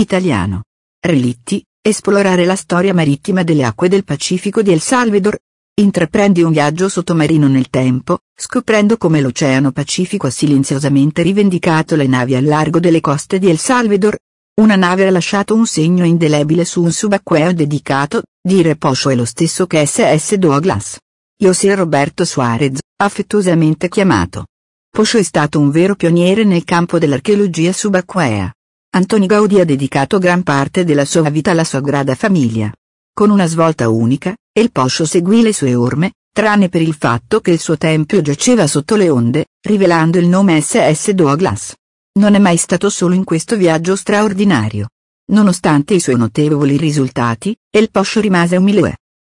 italiano. Relitti, esplorare la storia marittima delle acque del Pacifico di El Salvador. Intraprendi un viaggio sottomarino nel tempo, scoprendo come l'Oceano Pacifico ha silenziosamente rivendicato le navi al largo delle coste di El Salvador. Una nave ha lasciato un segno indelebile su un subacqueo dedicato, dire Reposcio è lo stesso che SS Douglas. José Roberto Suarez, affettuosamente chiamato. Poscio è stato un vero pioniere nel campo dell'archeologia subacquea. Antoni Gaudì ha dedicato gran parte della sua vita alla sua grada Famiglia. Con una svolta unica, El Poscio seguì le sue orme, tranne per il fatto che il suo tempio giaceva sotto le onde, rivelando il nome S.S. Douglas. Non è mai stato solo in questo viaggio straordinario. Nonostante i suoi notevoli risultati, El Poscio rimase umile.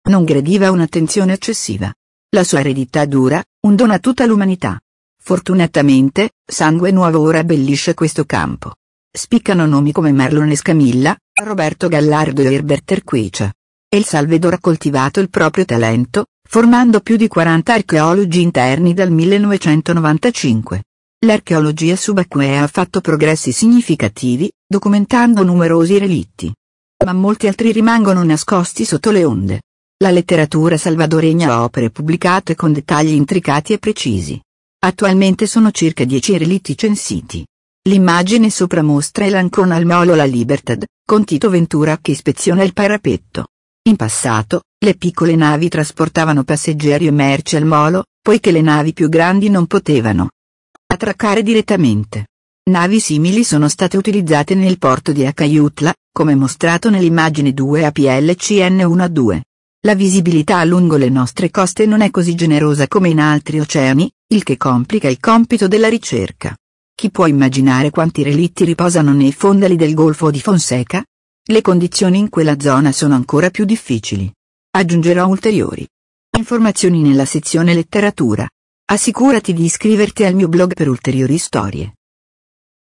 Non gradiva un'attenzione eccessiva. La sua eredità dura, un dono a tutta l'umanità. Fortunatamente, Sangue Nuovo ora abbellisce questo campo. Spiccano nomi come Marlon Escamilla, Roberto Gallardo e Herbert Erquicia. El Salvador ha coltivato il proprio talento, formando più di 40 archeologi interni dal 1995. L'archeologia subacquea ha fatto progressi significativi, documentando numerosi relitti. Ma molti altri rimangono nascosti sotto le onde. La letteratura salvadoregna ha opere pubblicate con dettagli intricati e precisi. Attualmente sono circa 10 relitti censiti. L'immagine sopra mostra l'Ancona al molo La Libertad, con Tito Ventura che ispeziona il parapetto. In passato, le piccole navi trasportavano passeggeri e merci al molo, poiché le navi più grandi non potevano attraccare direttamente. Navi simili sono state utilizzate nel porto di Acaiutla, come mostrato nell'immagine 2 APLCN1-2. a La visibilità lungo le nostre coste non è così generosa come in altri oceani, il che complica il compito della ricerca. Chi può immaginare quanti relitti riposano nei fondali del Golfo di Fonseca? Le condizioni in quella zona sono ancora più difficili. Aggiungerò ulteriori informazioni nella sezione letteratura. Assicurati di iscriverti al mio blog per ulteriori storie.